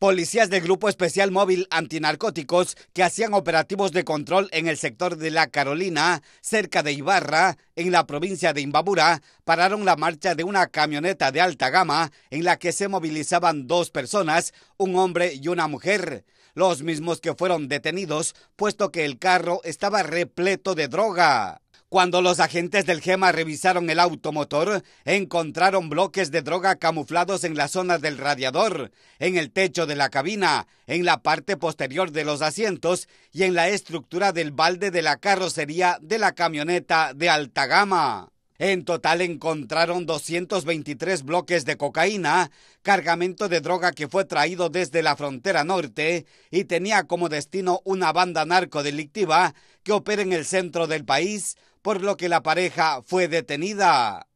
Policías del Grupo Especial Móvil Antinarcóticos que hacían operativos de control en el sector de La Carolina, cerca de Ibarra, en la provincia de Imbabura, pararon la marcha de una camioneta de alta gama en la que se movilizaban dos personas, un hombre y una mujer, los mismos que fueron detenidos puesto que el carro estaba repleto de droga. Cuando los agentes del GEMA revisaron el automotor, encontraron bloques de droga camuflados en la zona del radiador, en el techo de la cabina, en la parte posterior de los asientos y en la estructura del balde de la carrocería de la camioneta de alta gama. En total encontraron 223 bloques de cocaína, cargamento de droga que fue traído desde la frontera norte y tenía como destino una banda narcodelictiva que opera en el centro del país, por lo que la pareja fue detenida.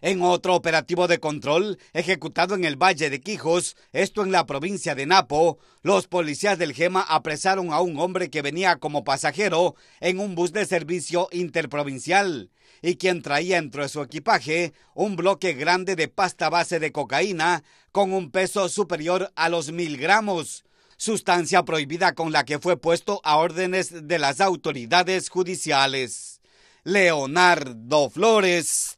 En otro operativo de control ejecutado en el Valle de Quijos, esto en la provincia de Napo, los policías del GEMA apresaron a un hombre que venía como pasajero en un bus de servicio interprovincial y quien traía entre su equipaje un bloque grande de pasta base de cocaína con un peso superior a los mil gramos, sustancia prohibida con la que fue puesto a órdenes de las autoridades judiciales. Leonardo Flores